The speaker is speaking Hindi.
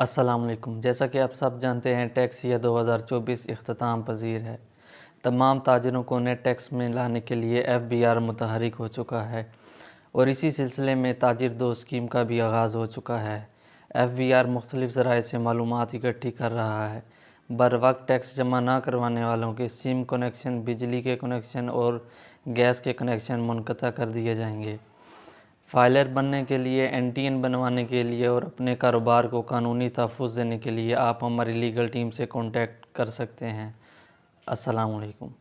असलकम जैसा कि आप सब जानते हैं टैक्स यह 2024 अख्ताम पजीर है तमाम ताजरों को नेट टैक्स में लाने के लिए एफ बी आर मुतहरक हो चुका है और इसी सिलसिले में ताजर दो स्कीम का भी आगाज़ हो चुका है एफ बी आर मुख्तलिफ़ ज़राए से मालूम इकट्ठी कर रहा है बर वक्त टैक्स जमा ना करवाने वालों के सिम कनेक्शन बिजली के कनेक्शन और गैस के कनेक्शन मुनक़ कर दिए जाएंगे फाइलर बनने के लिए एन टी एन बनवाने के लिए और अपने कारोबार को कानूनी तहफ़ देने के लिए आप हमारी लीगल टीम से कॉन्टेक्ट कर सकते हैं असलकम